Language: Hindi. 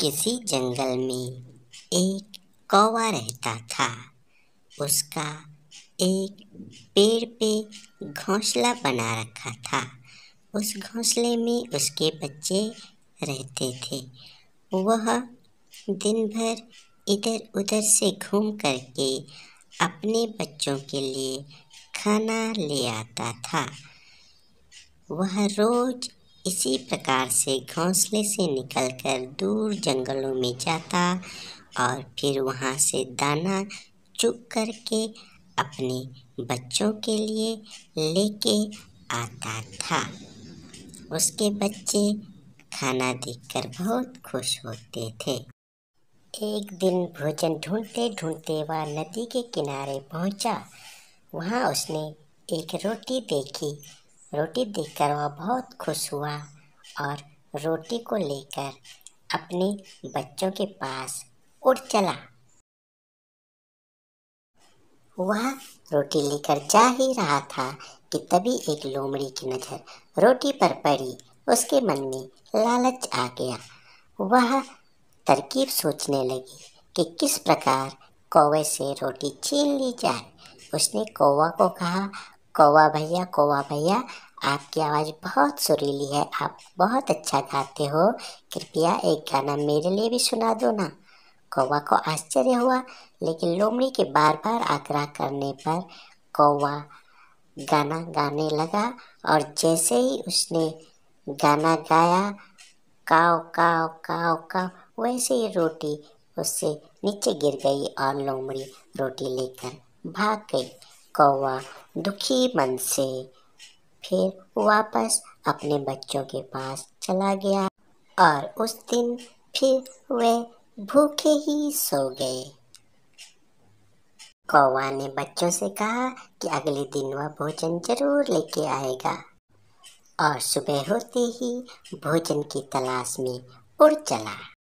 किसी जंगल में एक कौवा रहता था उसका एक पेड़ पे घोंसला बना रखा था उस घोंसले में उसके बच्चे रहते थे वह दिन भर इधर उधर से घूम करके अपने बच्चों के लिए खाना ले आता था वह रोज़ इसी प्रकार से घोंसले से निकलकर दूर जंगलों में जाता और फिर वहाँ से दाना चुग करके अपने बच्चों के लिए लेके आता था उसके बच्चे खाना देखकर बहुत खुश होते थे एक दिन भोजन ढूंढते ढूंढते वह नदी के किनारे पहुंचा। वहाँ उसने एक रोटी देखी रोटी देखकर वह बहुत खुश हुआ और रोटी को लेकर अपने बच्चों के पास उड़ चला वह रोटी लेकर जा ही रहा था कि तभी एक लोमड़ी की नज़र रोटी पर पड़ी उसके मन में लालच आ गया वह तरकीब सोचने लगी कि किस प्रकार कौवे से रोटी छीन ली जाए उसने कौवा को कहा कौवा भैया कौवा भैया आपकी आवाज़ बहुत सुरीली है आप बहुत अच्छा गाते हो कृपया एक गाना मेरे लिए भी सुना दो ना कौवा को आश्चर्य हुआ लेकिन लोमड़ी के बार बार आग्रह करने पर कौवा गाना गाने लगा और जैसे ही उसने गाना गाया काओ काओ काओ काओ वैसे ही रोटी उससे नीचे गिर गई और लोमड़ी रोटी लेकर भाग गई कौवा दुखी मन से फिर वापस अपने बच्चों के पास चला गया और उस दिन फिर वे भूखे ही सो गए कौवा ने बच्चों से कहा कि अगले दिन वह भोजन जरूर लेके आएगा और सुबह होते ही भोजन की तलाश में उड़ चला